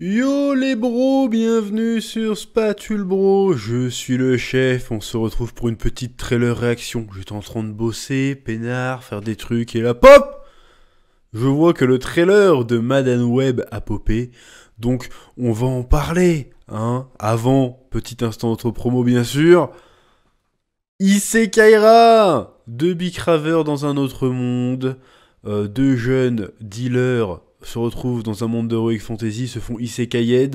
Yo les bros, bienvenue sur Spatule Bro, je suis le chef, on se retrouve pour une petite trailer réaction. J'étais en train de bosser, peinard, faire des trucs, et là, pop Je vois que le trailer de Madame Web a popé, donc on va en parler, hein. Avant, petit instant entre promo bien sûr, Isekaira Deux bicraveurs dans un autre monde, euh, deux jeunes dealers se retrouvent dans un monde d'heroic fantasy, se font isekaied,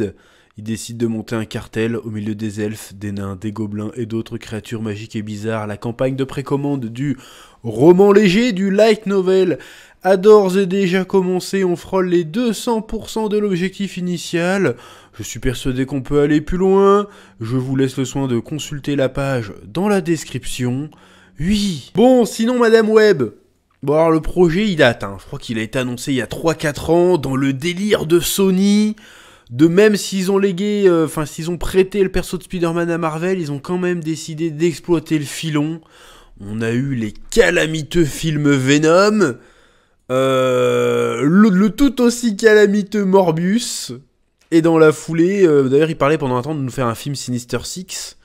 ils décident de monter un cartel au milieu des elfes, des nains, des gobelins et d'autres créatures magiques et bizarres. La campagne de précommande du roman léger, du light novel, a d'ores et déjà commencé. On frôle les 200% de l'objectif initial. Je suis persuadé qu'on peut aller plus loin. Je vous laisse le soin de consulter la page dans la description. Oui Bon, sinon Madame Webb, Bon alors le projet il date, atteint. je crois qu'il a été annoncé il y a 3-4 ans dans le délire de Sony, de même s'ils ont légué, euh, enfin s'ils ont prêté le perso de Spider-Man à Marvel, ils ont quand même décidé d'exploiter le filon. On a eu les calamiteux films Venom, euh, le, tout aussi calamiteux Morbius, et dans la foulée, euh, d'ailleurs il parlait pendant un temps de nous faire un film Sinister Six,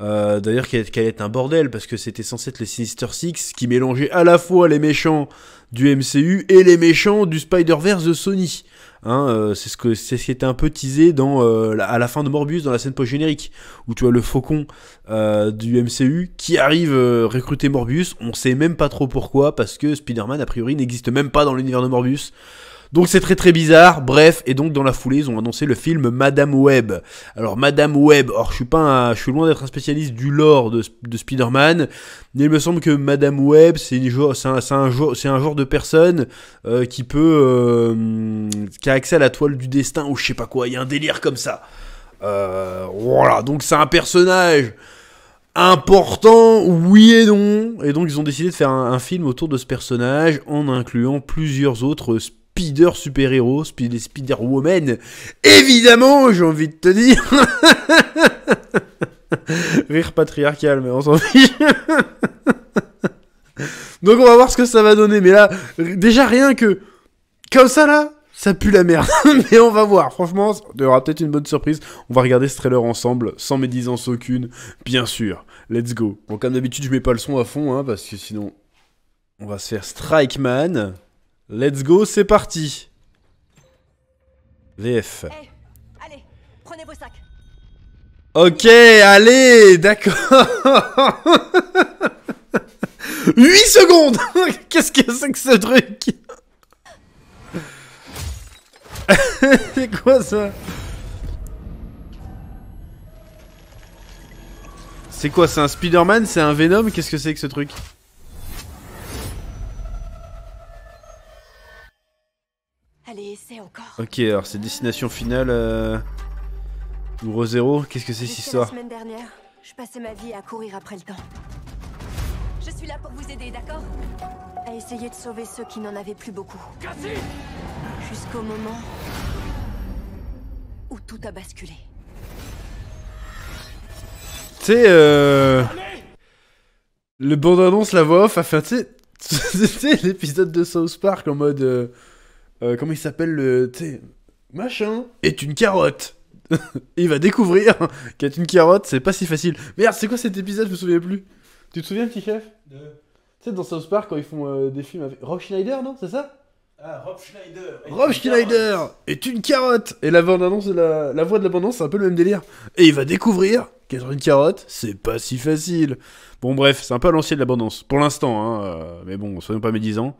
euh, d'ailleurs, qui allait être un bordel parce que c'était censé être les Sinister Six qui mélangeait à la fois les méchants du MCU et les méchants du Spider-Verse de Sony. Hein, euh, c'est ce que c'est ce qui était un peu teasé dans euh, à la fin de Morbius dans la scène post générique où tu vois le faucon du MCU qui arrive recruter Morbius. On sait même pas trop pourquoi parce que Spider-Man a priori n'existe même pas dans l'univers de Morbius. Donc c'est très très bizarre, bref, et donc dans la foulée, ils ont annoncé le film Madame Web. Alors Madame Web, or je suis pas je suis loin d'être un spécialiste du lore de, Spider-Man, mais il me semble que Madame Web, c'est un, genre, c'est un genre de personne euh, qui peut euh, qui a accès à la toile du destin ou je sais pas quoi, il y a un délire comme ça. Euh, voilà, donc c'est un personnage important, oui et non. Et donc ils ont décidé de faire un, un film autour de ce personnage en incluant plusieurs autres Spider super-héros, spider Spider woman Évidemment, j'ai envie de te dire. Rire patriarcal, mais on s'en fiche. Donc on va voir ce que ça va donner. Mais là, déjà rien que... Comme ça là, ça pue la merde. Mais on va voir. Franchement, il y aura peut-être une bonne surprise. On va regarder ce trailer ensemble, sans médisance aucune. Bien sûr. Let's go. Bon, comme d'habitude, je mets pas le son à fond, hein, parce que sinon... On va se faire Strike Man. Let's go, c'est parti. VF. Eh, allez, prenez vos sacs. Ok, allez, d'accord. 8 secondes Qu'est-ce que c'est que ce truc C'est quoi ça C'est quoi, c'est un Spider-Man C'est un Venom Qu'est-ce que c'est que ce truc Allez, essaie encore. Ok, alors c'est destination finale. Euh... 0, qu'est-ce que c'est cette histoire La semaine dernière, je passais ma vie à courir après le temps. Je suis là pour vous aider, d'accord À essayer de sauver ceux qui n'en avaient plus beaucoup. Jusqu'au moment où tout a basculé. Tu sais, euh... Le bande-annonce, la voix off, a fait, tu sais, l'épisode de South Park en mode... Euh, euh, comment il s'appelle le. Tu machin est une carotte. il va découvrir qu'être une carotte, c'est pas si facile. Merde, c'est quoi cet épisode Je me souviens plus. Tu te souviens, petit chef De. Tu sais, dans South Park, quand ils font euh, des films avec. Rob Schneider, non C'est ça ah, Rob Schneider. Rob Schneider est une carotte. Et la bande annonce, la voix de l'abondance, c'est un peu le même délire. Et il va découvrir Cueillir une carotte, c'est pas si facile. Bon, bref, c'est un peu à de l'abondance, pour l'instant, hein, euh, mais bon, soyons pas médisants.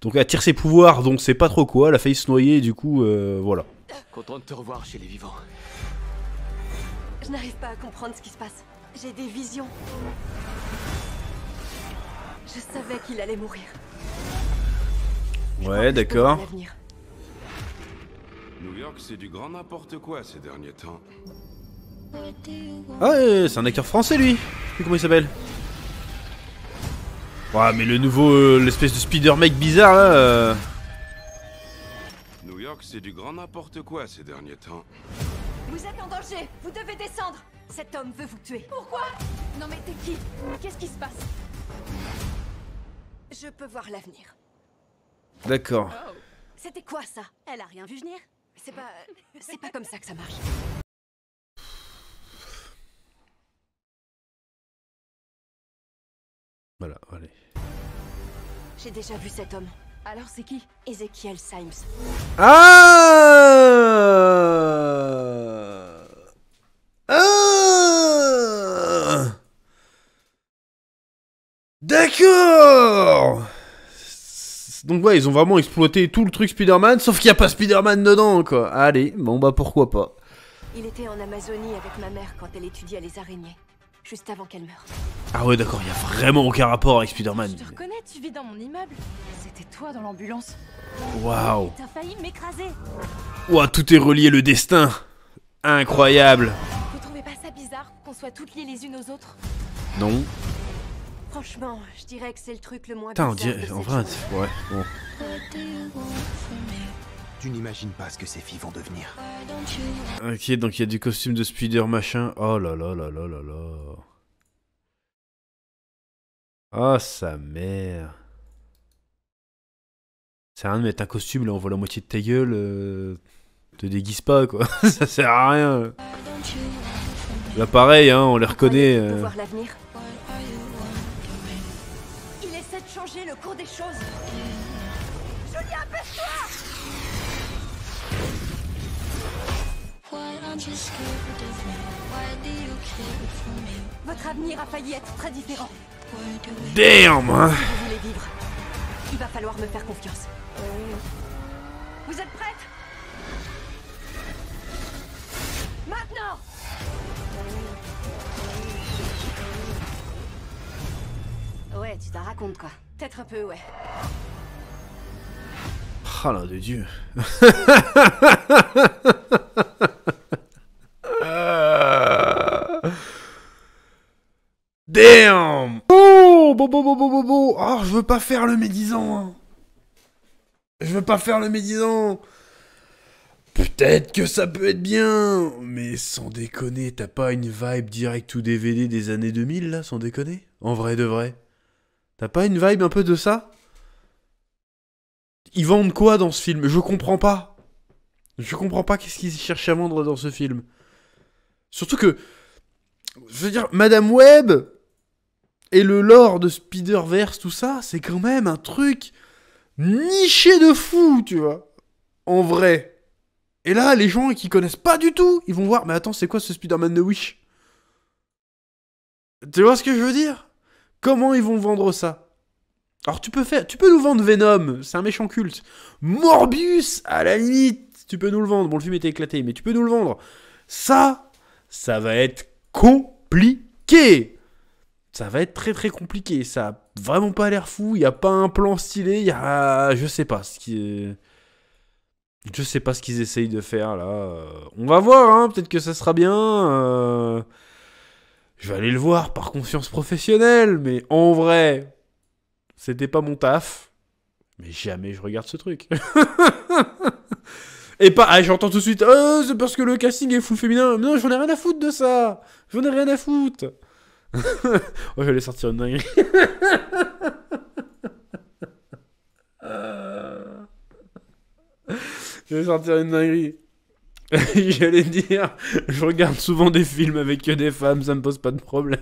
Donc, elle tire ses pouvoirs, donc c'est pas trop quoi, La a failli se noyer, du coup, euh, voilà. Content de te revoir chez les vivants. Je n'arrive pas à comprendre ce qui se passe. J'ai des visions. Je savais qu'il allait mourir. Ouais, d'accord. New York, c'est du grand n'importe quoi ces derniers temps. Ah eh, c'est un acteur français lui comment il s'appelle. Ouais, mais le nouveau, euh, l'espèce de spider mec bizarre là. Euh. New York, c'est du grand n'importe quoi ces derniers temps. Vous êtes en danger, vous devez descendre. Cet homme veut vous tuer. Pourquoi Non mais t'es qui Qu'est-ce qui se passe Je peux voir l'avenir. D'accord. Oh. C'était quoi ça Elle a rien vu venir C'est pas, euh, c'est pas comme ça que ça marche. Voilà, allez. J'ai déjà vu cet homme. Alors c'est qui Ezekiel Symes. Ah! ah, D'accord Donc ouais, ils ont vraiment exploité tout le truc Spider-Man, sauf qu'il n'y a pas Spider-Man dedans, quoi. Allez, bon bah pourquoi pas. Il était en Amazonie avec ma mère quand elle étudiait les araignées juste avant qu'elle meure. Ah ouais, d'accord, il y a vraiment aucun rapport avec Spider-Man. Je te reconnais, tu vis dans mon immeuble. C'était toi dans l'ambulance. Waouh. as failli m'écraser. Waouh, tout est relié, le destin. Incroyable. Vous trouvez pas ça bizarre qu'on soit toutes liées les unes aux autres Non. Franchement, je dirais que c'est le truc le moins Putain, on dirait. En vrai, ouais, bon. Tu n'imagines pas ce que ces filles vont devenir. Ok, donc il y a du costume de Spider machin. Oh là là là là là là. Oh sa mère. Ça sert à rien de mettre un costume, là on voit la moitié de ta gueule. Euh, te déguise pas quoi, ça sert à rien. Là pareil, hein, on les reconnaît. Euh. Il essaie de changer le cours des choses. Julia, pèche toi Votre avenir a failli être très différent. Damn hein. il va falloir me faire confiance. Vous êtes prête Maintenant Ouais, tu t'en racontes quoi. Peut-être un peu, ouais. Oh de Dieu. Oh, je veux pas faire le médisant. Hein. Je veux pas faire le médisant. Peut-être que ça peut être bien, mais sans déconner, t'as pas une vibe direct ou DVD des années 2000 là, sans déconner En vrai de vrai. T'as pas une vibe un peu de ça Ils vendent quoi dans ce film Je comprends pas. Je comprends pas qu'est-ce qu'ils cherchent à vendre dans ce film. Surtout que, je veux dire, Madame Webb, et le lore de Spider-Verse, tout ça, c'est quand même un truc niché de fou, tu vois. En vrai. Et là, les gens qui connaissent pas du tout, ils vont voir, mais attends, c'est quoi ce Spider-Man de Wish Tu vois ce que je veux dire Comment ils vont vendre ça Alors tu peux faire, tu peux nous vendre Venom, c'est un méchant culte. Morbius, à la limite, tu peux nous le vendre. Bon, le film était éclaté, mais tu peux nous le vendre. Ça, ça va être compliqué ça va être très très compliqué. Ça a vraiment pas l'air fou. Il n'y a pas un plan stylé. Il Je sais pas ce qui est. Je sais pas ce qu'ils essayent de faire là. On va voir, hein. Peut-être que ça sera bien. Euh. Je vais aller le voir par confiance professionnelle. Mais en vrai, c'était pas mon taf. Mais jamais je regarde ce truc. Et pas, ah, j'entends tout de suite, euh, c'est parce que le casting est fou féminin. Non, j'en ai rien à foutre de ça. J'en ai rien à foutre. Oh je vais sortir une dinguerie. je vais sortir une dinguerie. J'allais dire, je regarde souvent des films avec que des femmes, ça me pose pas de problème.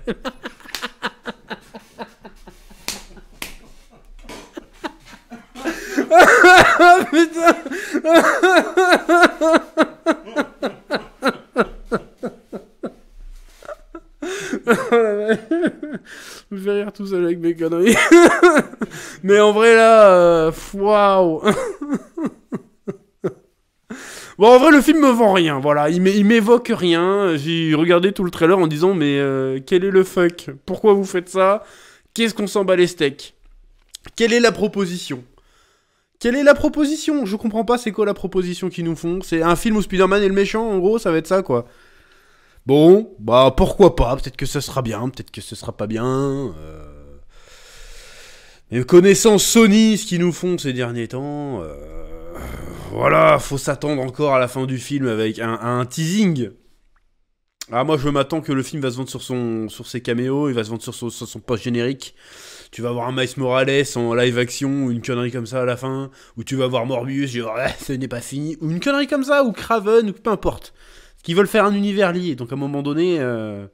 Ah, putain tout avec mes conneries. Mais en vrai, là, euh, waouh! Bon, en vrai, le film me vend rien, voilà. Il m'évoque rien. J'ai regardé tout le trailer en disant, mais euh, quel est le fuck Pourquoi vous faites ça Qu'est-ce qu'on s'en bat les steaks Quelle est la proposition Quelle est la proposition Je comprends pas, c'est quoi la proposition qu'ils nous font C'est un film où Spider-Man est le méchant, en gros, ça va être ça, quoi. Bon, bah pourquoi pas, peut-être que ce sera bien, peut-être que ce sera pas bien. Mais euh. connaissant Sony, ce qu'ils nous font ces derniers temps, euh, voilà, faut s'attendre encore à la fin du film avec un, teasing. Ah moi je m'attends que le film va se vendre sur son sur ses caméos, il va se vendre sur son, post générique. Tu vas voir un Miles Morales en live action ou une connerie comme ça à la fin, ou tu vas voir Morbius, genre eh, ce n'est pas fini, ou une connerie comme ça, ou Craven, ou peu importe qui veulent faire un univers lié. Donc à un moment donné, euh,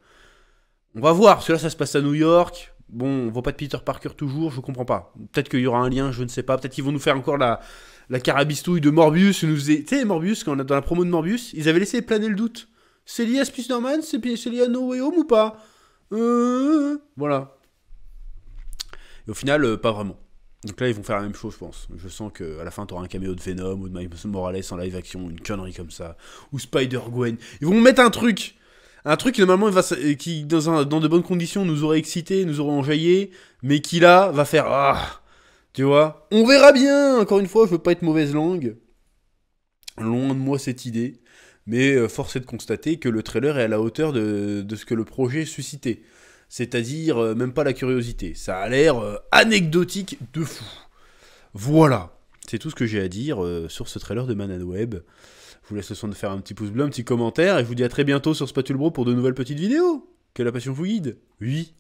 on va voir, parce que là ça se passe à New York. Bon, on voit pas de Peter Parker toujours, je comprends pas. Peut-être qu'il y aura un lien, je ne sais pas. Peut-être qu'ils vont nous faire encore la, la carabistouille de Morbius. Tu sais, Morbius, dans la promo de Morbius, ils avaient laissé planer le doute. C'est lié à Spider-Man C'est lié à No Way Home ou pas euh, Voilà. Et au final, euh, pas vraiment. Donc là, ils vont faire la même chose, je pense. Je sens qu'à la fin, t'auras un caméo de Venom ou de Miles Morales en live action, une connerie comme ça, ou Spider-Gwen. Ils vont mettre un truc un truc qui normalement va, qui dans, dans de bonnes conditions nous aurait excité, nous aurait enjaillé, mais qui là va faire ah, tu vois. On verra bien. Encore une fois, je veux pas être mauvaise langue. Loin de moi cette idée, mais euh, force est de constater que le trailer est à la hauteur de ce que le projet suscitait c'est-à-dire euh, même pas la curiosité. Ça a l'air euh, anecdotique de fou. Voilà, c'est tout ce que j'ai à dire euh, sur ce trailer de Manan Web. Je vous laisse le soin de faire un petit pouce bleu, un petit commentaire, et je vous dis à très bientôt sur Spatule Bro pour de nouvelles petites vidéos. Que la passion vous guide. Oui.